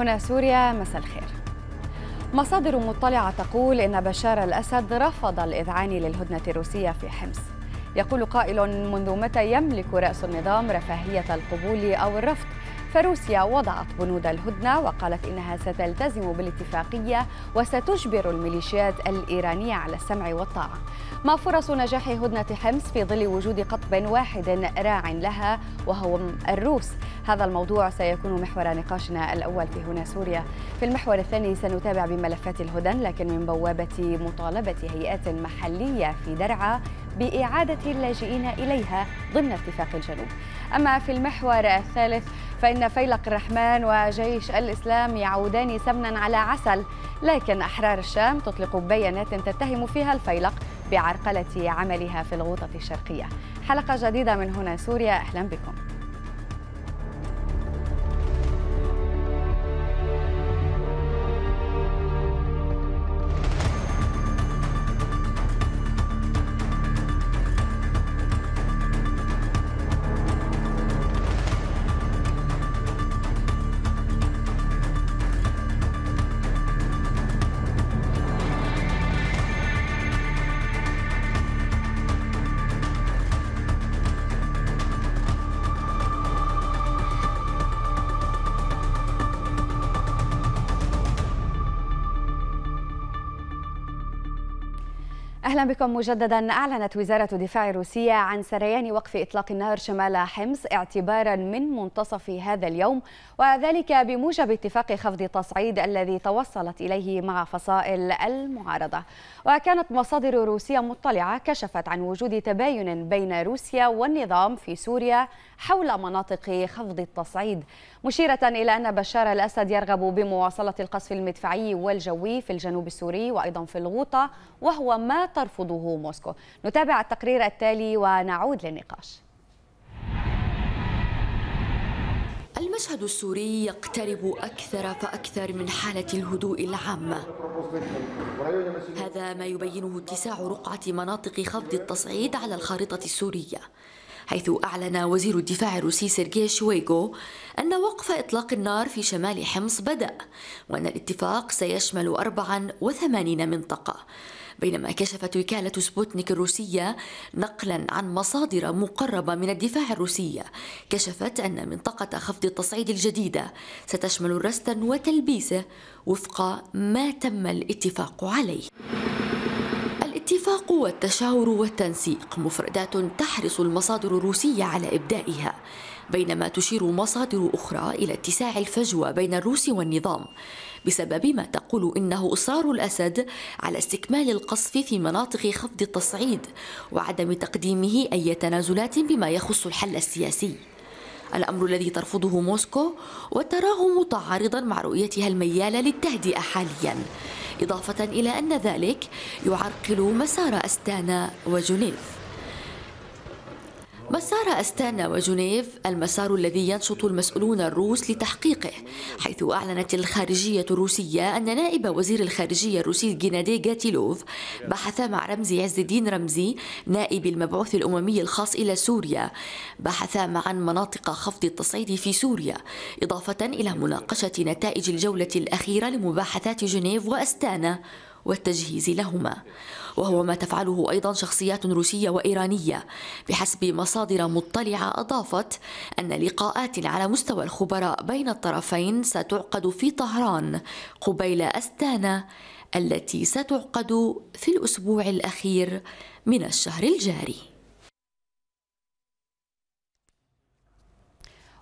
هنا سوريا مساء الخير مصادر مطلعة تقول إن بشار الأسد رفض الإذعان للهدنة الروسية في حمص يقول قائل منذ متى يملك رأس النظام رفاهية القبول أو الرفض فروسيا وضعت بنود الهدنة وقالت إنها ستلتزم بالاتفاقية وستجبر الميليشيات الإيرانية على السمع والطاعة ما فرص نجاح هدنة حمص في ظل وجود قطب واحد راع لها وهو الروس هذا الموضوع سيكون محور نقاشنا الأول في هنا سوريا في المحور الثاني سنتابع بملفات الهدن لكن من بوابة مطالبة هيئات محلية في درعا بإعادة اللاجئين إليها ضمن اتفاق الجنوب أما في المحور الثالث فإن فيلق الرحمن وجيش الإسلام يعودان سمنا على عسل لكن أحرار الشام تطلق بيانات تتهم فيها الفيلق بعرقلة عملها في الغوطة الشرقية حلقة جديدة من هنا سوريا أهلا بكم اهلا بكم مجددا اعلنت وزاره الدفاع الروسية عن سريان وقف اطلاق النار شمال حمص اعتبارا من منتصف هذا اليوم وذلك بموجب اتفاق خفض التصعيد الذي توصلت اليه مع فصائل المعارضه وكانت مصادر روسيه مطلعه كشفت عن وجود تباين بين روسيا والنظام في سوريا حول مناطق خفض التصعيد مشيره الى ان بشار الاسد يرغب بمواصله القصف المدفعي والجوي في الجنوب السوري وايضا في الغوطه وهو ما ترفض ترفضه موسكو نتابع التقرير التالي ونعود للنقاش المشهد السوري يقترب أكثر فأكثر من حالة الهدوء العامة هذا ما يبينه اتساع رقعة مناطق خفض التصعيد على الخارطة السورية حيث أعلن وزير الدفاع الروسي سيرجي شويغو أن وقف إطلاق النار في شمال حمص بدأ وأن الاتفاق سيشمل 84 منطقة بينما كشفت وكالة سبوتنيك الروسية نقلا عن مصادر مقربة من الدفاع الروسية كشفت أن منطقة خفض التصعيد الجديدة ستشمل الرستن وتلبيسه وفق ما تم الاتفاق عليه الاتفاق والتشاور والتنسيق مفردات تحرص المصادر الروسية على إبدائها بينما تشير مصادر أخرى إلى اتساع الفجوة بين الروس والنظام بسبب ما تقول إنه إصرار الأسد على استكمال القصف في مناطق خفض التصعيد وعدم تقديمه أي تنازلات بما يخص الحل السياسي الأمر الذي ترفضه موسكو وتراه متعارضا مع رؤيتها الميالة للتهدئة حاليا إضافة إلى أن ذلك يعرقل مسار أستانا وجنيف مسار أستانا وجنيف المسار الذي ينشط المسؤولون الروس لتحقيقه حيث أعلنت الخارجية الروسية أن نائب وزير الخارجية الروسي جينادي جاتيلوف بحث مع رمزي عز الدين رمزي نائب المبعوث الأممي الخاص إلى سوريا بحثا معا مناطق خفض التصعيد في سوريا إضافة إلى مناقشة نتائج الجولة الأخيرة لمباحثات جنيف وأستانا والتجهيز لهما وهو ما تفعله أيضا شخصيات روسية وإيرانية بحسب مصادر مطلعة أضافت أن لقاءات على مستوى الخبراء بين الطرفين ستعقد في طهران قبيل أستانا التي ستعقد في الأسبوع الأخير من الشهر الجاري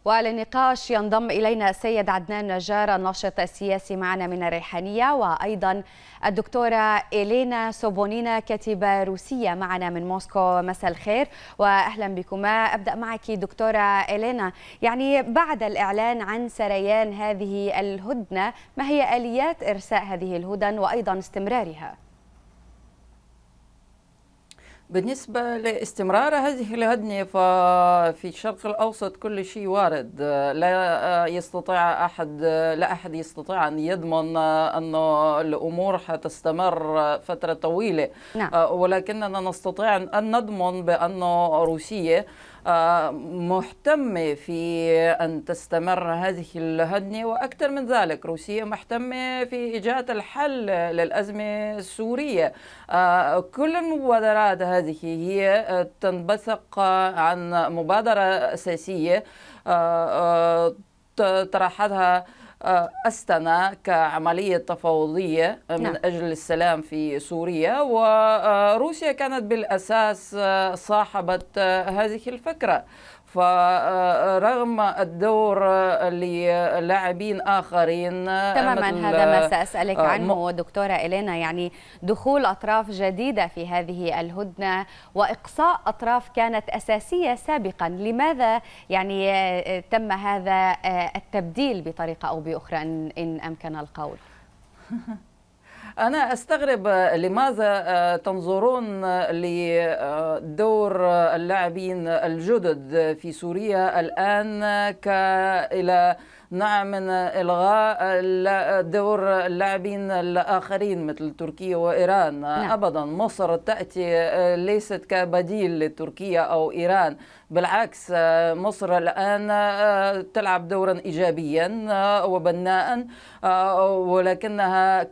وللنقاش ينضم إلينا السيد عدنان نجار الناشط السياسي معنا من الريحانية وأيضا الدكتورة إلينا سوبونينا كاتبة روسية معنا من موسكو مساء الخير وأهلا بكما أبدأ معك دكتورة إلينا يعني بعد الإعلان عن سريان هذه الهدنة ما هي آليات إرساء هذه الهدن وأيضا استمرارها؟ بالنسبة لاستمرار هذه الهدنة ففي الشرق الأوسط كل شيء وارد لا يستطيع أحد لا أحد يستطيع أن يضمن أن الأمور حتستمر فترة طويلة نعم. ولكننا نستطيع أن نضمن بأن روسية مهتمة في أن تستمر هذه الهدنة وأكثر من ذلك روسيا مهتمة في إيجاد الحل للأزمة السورية آه، كل المبادرات هذه هي آه، تنبثق عن مبادرة أساسية آه، طرحتها آه، أستنا كعملية تفاوضية آه، من نعم. أجل السلام في سوريا وروسيا آه، كانت بالأساس صاحبة هذه الفكرة فرغم الدور للاعبين اخرين تماما هذا ما ساسالك آه، عنه دكتوره الينا يعني دخول اطراف جديده في هذه الهدنه واقصاء اطراف كانت اساسيه سابقا لماذا يعني آه، تم هذا آه، التبديل بطريقه او باخرى ان امكن القول أنا أستغرب آه، لماذا آه، تنظرون آه، لدور اللاعبين الجدد في سوريا الآن كإلى نوع من الغاء دور اللاعبين الاخرين مثل تركيا وايران نعم. ابدا مصر تاتي ليست كبديل لتركيا او ايران بالعكس آه، مصر الآن آه، تلعب دورا إيجابيا آه، وبناء ولكنها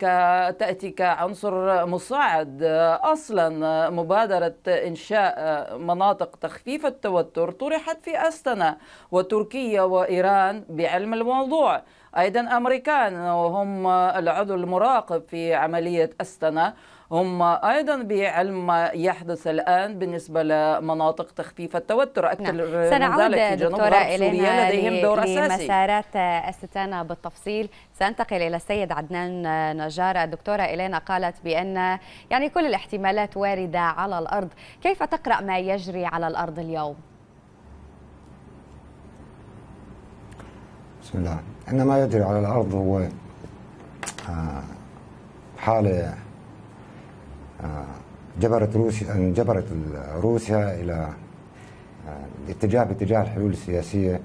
تأتي كعنصر مساعد أصلا مبادرة إنشاء مناطق تخفيف التوتر طرحت في أستنا وتركيا وإيران بعلم الموضوع أيضا أمريكان وهم العضو المراقب في عملية أستنا هم أيضا بعلم ما يحدث الآن بالنسبة لمناطق تخفيف التوتر أكثر نعم. سنعود من ذلك في جنوب غرب سوريا لديهم دور أساسي مسارات أستنا بالتفصيل سأنتقل إلى السيد عدنان نجارة الدكتورة إلينا قالت بأن يعني كل الاحتمالات واردة على الأرض كيف تقرأ ما يجري على الأرض اليوم؟ بسم الله أن ما يجري على الأرض هو آه، حالة آه، جبرت روسيا آه، جبرت روسيا إلى الاتجاه باتجاه الحلول السياسية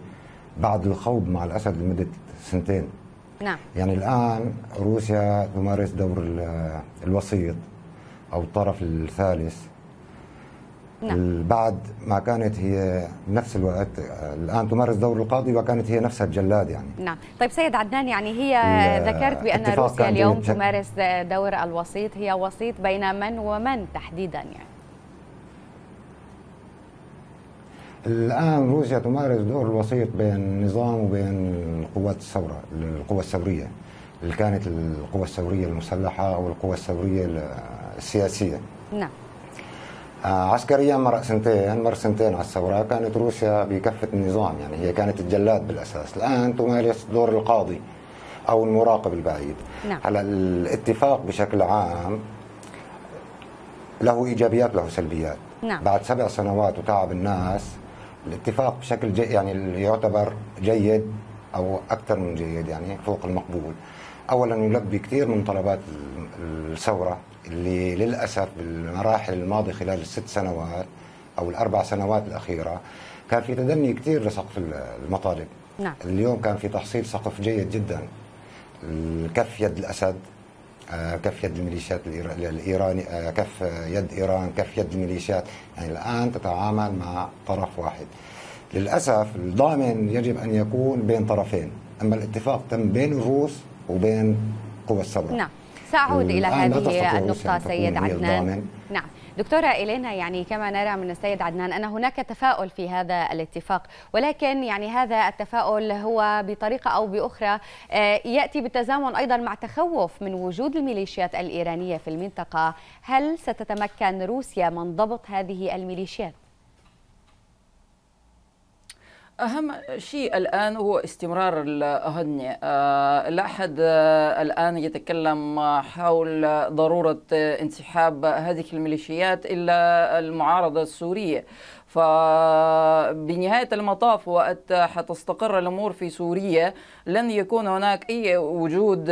بعد الخوض مع الأسد لمدة سنتين نعم يعني الآن روسيا تمارس دور الوسيط أو الطرف الثالث نعم. بعد ما كانت هي بنفس الوقت آه، الان تمارس دور القاضي وكانت هي نفسها الجلاد يعني نعم طيب سيد عدنان يعني هي ذكرت بان روسيا اليوم بيتشك. تمارس دور الوسيط هي وسيط بين من ومن تحديدا يعني الان روسيا تمارس دور الوسيط بين النظام وبين القوات الثوره القوى الثوريه اللي كانت القوى الثوريه المسلحه او القوى الثوريه السياسيه نعم عسكريا مر سنتين مر سنتين على الثورة كانت روسيا بكفة النظام يعني هي كانت الجلاد بالأساس الآن تمارس دور القاضي أو المراقب البعيد نعم. الاتفاق بشكل عام له إيجابيات له سلبيات نعم. بعد سبع سنوات وتعب الناس الاتفاق بشكل جي يعني يعتبر جيد أو أكثر من جيد يعني فوق المقبول أولا يلبي كثير من طلبات الثورة اللي للاسف بالمراحل الماضيه خلال الست سنوات او الاربع سنوات الاخيره كان في تدني كثير لسقف المطالب نعم. اليوم كان في تحصيل سقف جيد جدا كف يد الاسد آه، كف يد الميليشيات الايراني آه، كف يد ايران كف يد الميليشيات يعني الان تتعامل مع طرف واحد للاسف الضامن يجب ان يكون بين طرفين اما الاتفاق تم بين الروس وبين قوى الثوره نعم. سأعود إلى هذه النقطة سيد عدنان نعم دكتورة إلينا يعني كما نرى من السيد عدنان أن هناك تفاؤل في هذا الاتفاق ولكن يعني هذا التفاؤل هو بطريقة أو بأخرى آه، يأتي بالتزامن أيضا مع تخوف من وجود الميليشيات الإيرانية في المنطقة هل ستتمكن روسيا من ضبط هذه الميليشيات؟ أهم شيء الآن هو استمرار الهدنة آه، لا أحد آه، الآن يتكلم حول ضرورة انسحاب هذه الميليشيات إلا المعارضة السورية فبنهاية المطاف وقت حتستقر الأمور في سوريا لن يكون هناك أي وجود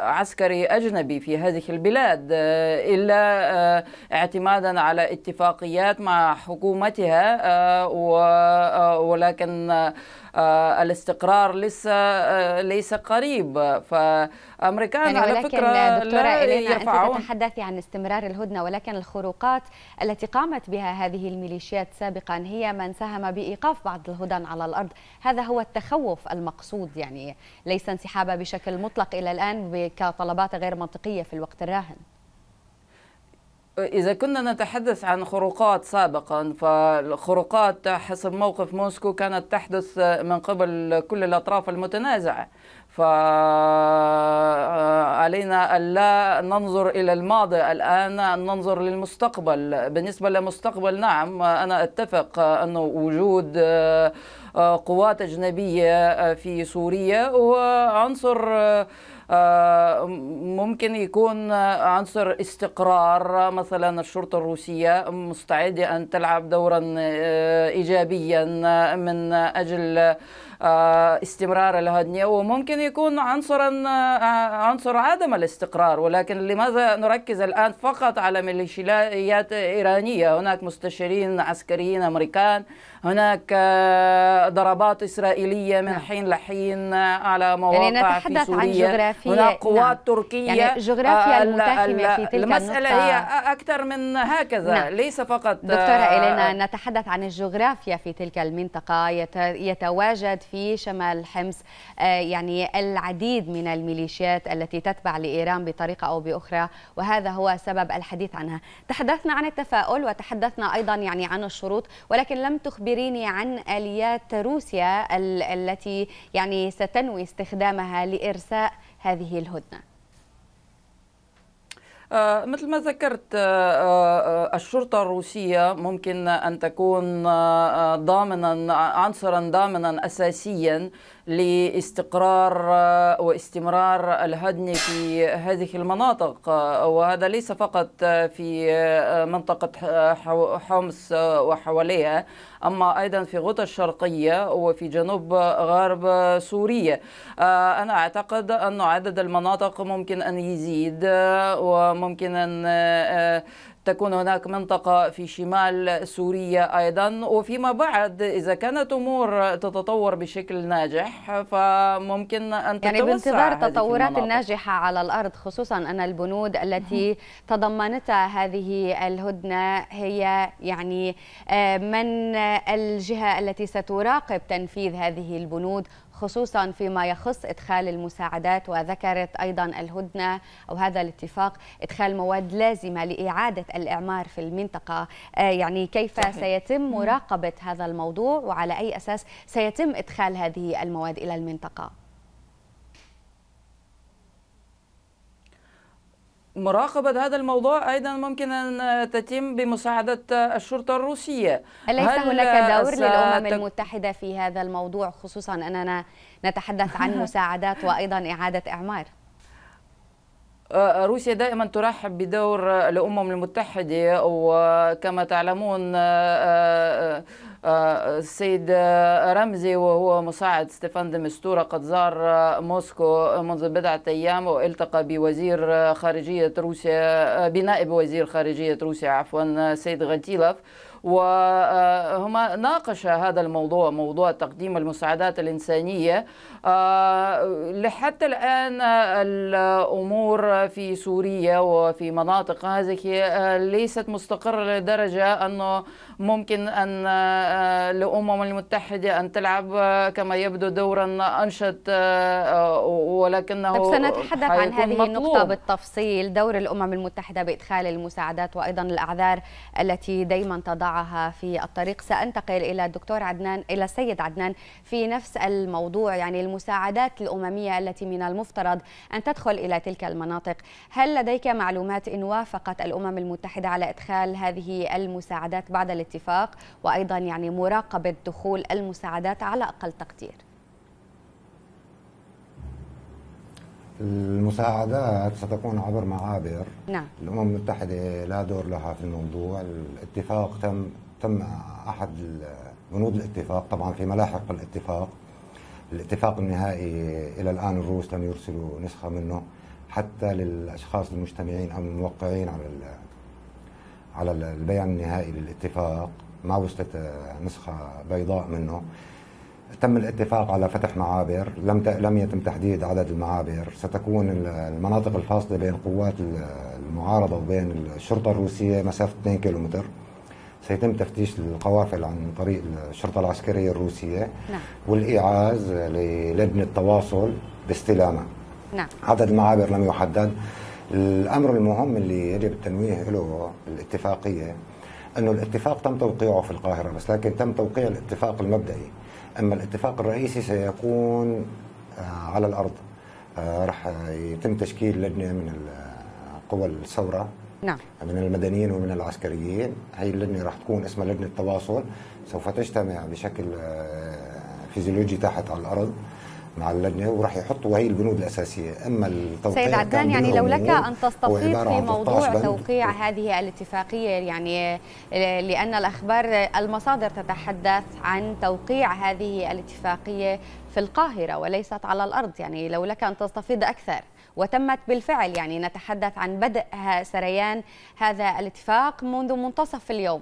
عسكري أجنبي في هذه البلاد إلا آه، اعتمادا على اتفاقيات مع حكومتها آه، آه، ولكن الاستقرار لسه ليس قريب ف امريكان يعني على فكره دكتوره إلينا أنت تتحدثي عن استمرار الهدنه ولكن الخروقات التي قامت بها هذه الميليشيات سابقا هي من ساهم بايقاف بعض الهدن على الارض هذا هو التخوف المقصود يعني ليس انسحابها بشكل مطلق الى الان كطلبات غير منطقيه في الوقت الراهن إذا كنا نتحدث عن خروقات سابقا فالخروقات حسب موقف موسكو كانت تحدث من قبل كل الأطراف المتنازعة فعلينا آه، ألا ننظر إلى الماضي الآن ننظر للمستقبل بالنسبة للمستقبل نعم أنا أتفق أنه وجود آه، قوات أجنبية آه، في سوريا وعنصر عنصر آه، ممكن يكون عنصر استقرار مثلا الشرطة الروسية مستعدة أن تلعب دورا آه، إيجابيا من أجل آه، استمرار الهدنة وممكن يكون عنصرا عنصر عدم الاستقرار ولكن لماذا نركز الآن فقط على ميليشيات إيرانية هناك مستشارين عسكريين أمريكان هناك آه، ضربات إسرائيلية من نعم. حين لحين آه، على يعني مواقع يعني نتحدث في سوريا عن جغرافيا هناك نعم. قوات نعم. تركية يعني جغرافيا آه، المتاهمة في تلك المسألة النقطة. هي أكثر من هكذا نعم. ليس فقط دكتورة إلينا نتحدث عن الجغرافيا في تلك المنطقة يتواجد في شمال حمص يعني العديد من الميليشيات التي تتبع لإيران بطريقة أو بأخرى وهذا هو سبب الحديث عنها تحدثنا عن التفاؤل وتحدثنا أيضا يعني عن الشروط ولكن لم تخبر تخبريني عن آليات روسيا التي يعني ستنوي استخدامها لإرساء هذه الهدنة آه، مثل ما ذكرت آه، آه، الشرطة الروسية ممكن أن تكون ضامنا عنصرا ضامنا أساسيا لاستقرار آه، واستمرار الهدم في هذه المناطق آه، وهذا ليس فقط آه، في منطقة حمص وحواليها أما أيضا في غوطة الشرقية وفي جنوب غرب سوريا أنا أعتقد أن عدد المناطق ممكن أن يزيد وممكن أن تكون هناك منطقة في شمال سوريا أيضا وفيما بعد إذا كانت أمور تتطور بشكل ناجح فممكن أن يعني تتوسع يعني بانتظار تطورات الناجحة على الأرض خصوصا أن البنود التي تضمنتها هذه الهدنة هي يعني آه، من الجهة التي ستراقب تنفيذ هذه البنود خصوصا فيما يخص إدخال المساعدات وذكرت أيضا الهدنة أو هذا الاتفاق إدخال مواد لازمة لإعادة الإعمار في المنطقة آه، يعني كيف صحيح. سيتم مراقبة هذا الموضوع وعلى أي أساس سيتم إدخال هذه المواد إلى المنطقة مراقبة هذا الموضوع أيضا ممكن أن تتم بمساعدة الشرطة الروسية أليس هل هناك دور للأمم المتحدة في هذا الموضوع خصوصا أننا نتحدث عن مساعدات وأيضا إعادة إعمار؟ روسيا دائما ترحب بدور الأمم المتحدة وكما تعلمون السيد رمزي وهو مساعد ستيفان دمستورة قد زار موسكو منذ بضعة أيام والتقى بوزير خارجية روسيا بنائب وزير خارجية روسيا عفوا سيد غنتيلف وهما ناقش هذا الموضوع موضوع تقديم المساعدات الإنسانية لحتى الآن الأمور في سوريا وفي مناطق هذه ليست مستقرة لدرجة أنه ممكن أن الأمم آه، المتحدة أن تلعب آه، كما يبدو دورا أنشط آه، ولكنه طب سنتحدث عن هذه مطلوب. النقطة بالتفصيل دور الأمم المتحدة بإدخال المساعدات وأيضا الأعذار التي دائما تضعها في الطريق سأنتقل إلى الدكتور عدنان إلى السيد عدنان في نفس الموضوع يعني المساعدات الأممية التي من المفترض أن تدخل إلى تلك المناطق هل لديك معلومات إن وافقت الأمم المتحدة على إدخال هذه المساعدات بعد الاتفاق وأيضا يعني مراقبة دخول المساعدات على أقل تقدير المساعدات ستكون عبر معابر نعم. الأمم المتحدة لا دور لها في الموضوع الاتفاق تم تم أحد بنود الاتفاق طبعا في ملاحق الاتفاق الاتفاق النهائي إلى الآن الروس لم يرسلوا نسخة منه حتى للأشخاص المجتمعين أو الموقعين على على البيان النهائي للاتفاق ما وصلت آه، نسخة بيضاء منه تم الاتفاق على فتح معابر لم لم يتم تحديد عدد المعابر ستكون المناطق الفاصله بين قوات المعارضه وبين الشرطه الروسيه مسافه 2 كيلومتر سيتم تفتيش القوافل عن طريق الشرطه العسكريه الروسيه نعم. والايعاز للجنه التواصل باستلامها نعم. عدد المعابر لم يحدد الامر المهم اللي يجب التنويه له الاتفاقيه انه الاتفاق تم توقيعه في القاهره بس لكن تم توقيع الاتفاق المبدئي اما الاتفاق الرئيسي سيكون آه، على الارض آه، رح يتم تشكيل لجنه من قوى الثوره نعم من المدنيين ومن العسكريين هي اللجنه راح تكون اسمها لجنه تواصل سوف تجتمع بشكل آه، فيزيولوجي تحت على الارض مع اللجنه وراح يحطوا هي البنود الاساسيه اما التوقيع سيد عدنان يعني لو لك ان تستفيض في موضوع توقيع هذه الاتفاقيه يعني لان الاخبار المصادر تتحدث عن توقيع هذه الاتفاقيه في القاهره وليست على الارض يعني لو لك ان تستفيض اكثر وتمت بالفعل يعني نتحدث عن بدء سريان هذا الاتفاق منذ منتصف اليوم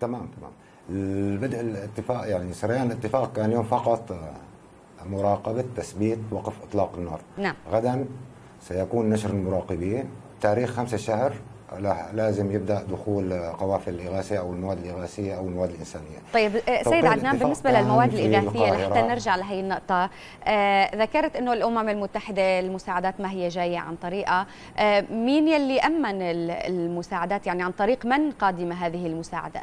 تمام تمام البدء الاتفاق يعني سريان الاتفاق كان يوم فقط آه، مراقبة تثبيت وقف إطلاق النار نعم. غدا سيكون نشر المراقبين تاريخ خمسة شهر لازم يبدا دخول آه، قوافل الاغاثيه او المواد الاغاثيه او المواد الانسانيه. طيب آه، سيد عدنان بالنسبه للمواد الاغاثيه لحتى نرجع لهي النقطه آه ذكرت انه الامم المتحده المساعدات ما هي جايه عن طريقها آه مين يلي امن المساعدات يعني عن طريق من قادمه هذه المساعدات؟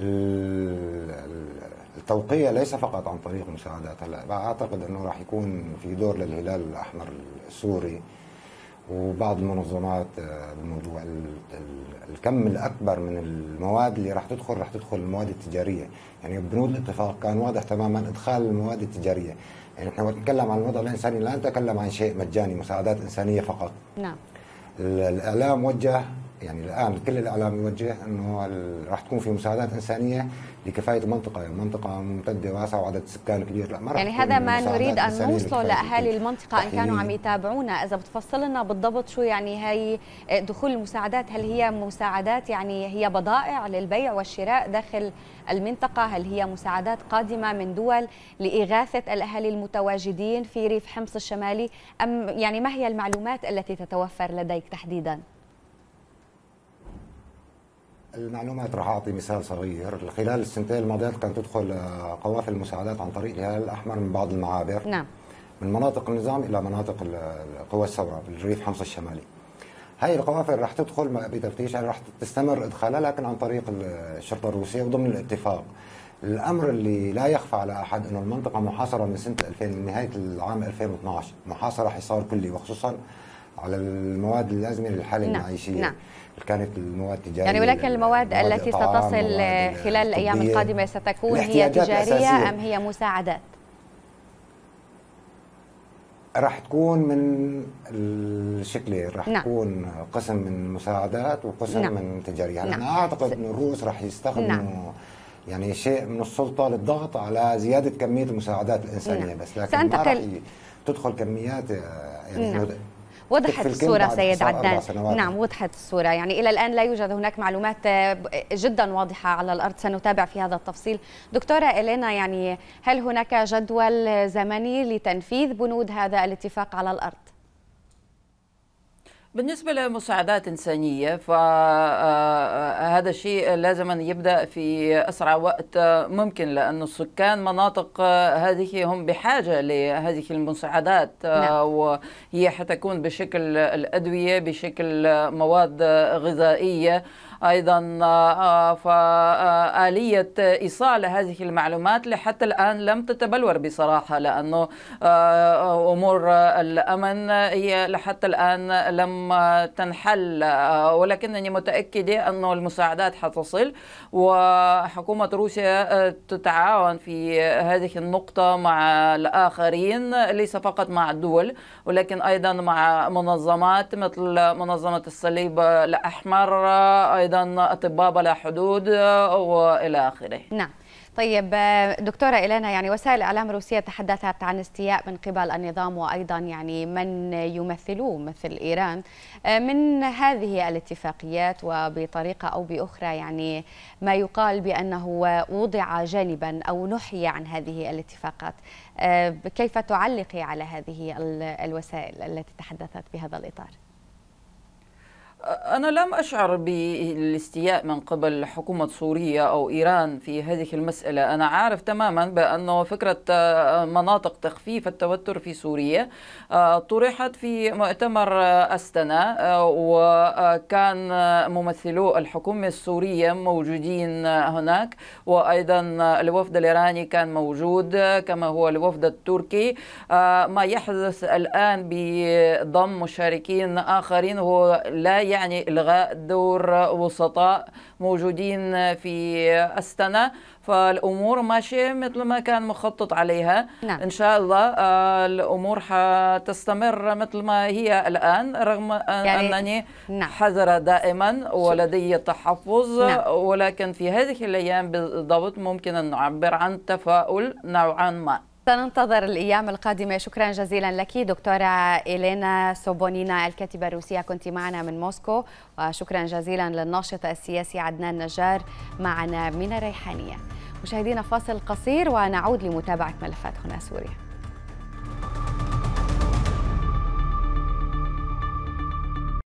آه، التوقيع ليس فقط عن طريق مساعدات هلا اعتقد انه راح يكون في دور للهلال الاحمر السوري وبعض المنظمات آه، بموضوع الكم الاكبر من المواد اللي راح تدخل راح تدخل المواد التجاريه، يعني بنود الاتفاق كان واضح تماما ادخال المواد التجاريه، يعني نحن نتكلم عن الوضع الانساني لا نتكلم عن شيء مجاني مساعدات انسانيه فقط. نعم. الاعلام وجه يعني الان كل الاعلام يوجه انه راح تكون في مساعدات انسانيه لكفايه المنطقه، المنطقه ممتده واسعه وعدد سكان كبير لا ما يعني هذا ما نريد ان نوصله لاهالي المنطقه ان كانوا عم يتابعونا، اذا بتفصل لنا بالضبط شو يعني هي آه، دخول المساعدات، هل هي مساعدات يعني هي بضائع للبيع والشراء داخل المنطقه، هل هي مساعدات قادمه من دول لاغاثه الاهالي المتواجدين في ريف حمص الشمالي ام يعني ما هي المعلومات التي تتوفر لديك تحديدا؟ المعلومات راح اعطي مثال صغير خلال السنتين الماضيات كانت تدخل آه، قوافل المساعدات عن طريق الهلال الاحمر من بعض المعابر نعم من مناطق النظام الى مناطق القوى الثوره بالريف حمص الشمالي هاي القوافل راح تدخل بتفتيش يعني راح تستمر ادخالها لكن عن طريق الشرطه الروسيه وضمن الاتفاق الامر اللي لا يخفى على احد انه المنطقه محاصره من سنه 2000 من نهايه العام 2012 محاصره حصار كلي وخصوصا على المواد اللازمه للحاله نعم. المعيشيه نعم. كانت المواد تجاريه يعني ولكن المواد التي ستصل خلال الايام القادمه ستكون هي تجاريه ام هي مساعدات؟ راح تكون من الشكل راح نعم. تكون قسم من مساعدات وقسم نعم. من تجاريه يعني نعم. انا اعتقد ان الروس راح يستخدموا نعم. يعني شيء من السلطه للضغط على زياده كميه المساعدات الانسانيه نعم. بس لكن سأنتقل... ما راح تدخل كميات يعني نعم. وضحت الصورة سيد عدنان نعم وضحت الصورة يعني إلى الآن لا يوجد هناك معلومات آه، جدا واضحة على الأرض سنتابع في هذا التفصيل دكتورة إلينا يعني هل هناك جدول زمني لتنفيذ بنود هذا الاتفاق على الأرض؟ بالنسبة لمساعدات إنسانية فهذا آه، آه، آه، الشيء لازم أن يبدأ في أسرع وقت ممكن لأن السكان مناطق هذه هم بحاجة لهذه المساعدات نعم. وهي حتكون بشكل الأدوية بشكل مواد غذائية أيضا آه، آه، فآلية إيصال هذه المعلومات لحتى الآن لم تتبلور بصراحة لأنه آه، أمور الأمن هي لحتى الآن لم تنحل ولكنني متأكدة انه المساعدات حتصل وحكومة روسيا تتعاون في هذه النقطة مع الآخرين ليس فقط مع الدول ولكن أيضا مع منظمات مثل منظمة الصليب الأحمر أيضا ايضا اطباء بلا حدود آه، والى اخره نعم طيب آه، دكتورة إلينا يعني وسائل الإعلام الروسية تحدثت عن استياء من قبل النظام وأيضا يعني من يمثلوه مثل إيران آه، من هذه الاتفاقيات وبطريقة أو بأخرى يعني ما يقال بأنه وضع جانبا أو نحي عن هذه الاتفاقات كيف تعلقي على هذه الوسائل التي تحدثت بهذا الإطار؟ أنا لم أشعر بالاستياء من قبل حكومة سوريا أو إيران في هذه المسألة أنا عارف تماما بأنه فكرة آه، مناطق تخفيف التوتر في سوريا آه، طرحت في مؤتمر آه، أستنا وكان ممثلو الحكومة السورية موجودين هناك وأيضا الوفد الإيراني كان موجود كما هو الوفد التركي ما يحدث الآن بضم مشاركين آخرين هو لا يعني إلغاء دور وسطاء موجودين في أستنا فالامور ماشيه مثل ما كان مخطط عليها نعم. ان شاء الله آه، الامور حتستمر مثل ما هي الان رغم يعني انني نعم. حذره دائما ولدي تحفظ نعم. ولكن في هذه الايام بالضبط ممكن ان نعبر عن تفاؤل نوعا ما سننتظر الأيام القادمة شكرا جزيلا لك دكتورة إلينا سوبونينا الكاتبة الروسية كنت معنا من موسكو وشكرا جزيلا للناشط السياسي عدنان نجار معنا من الريحانية مشاهدينا فاصل قصير ونعود لمتابعة ملفات هنا سوريا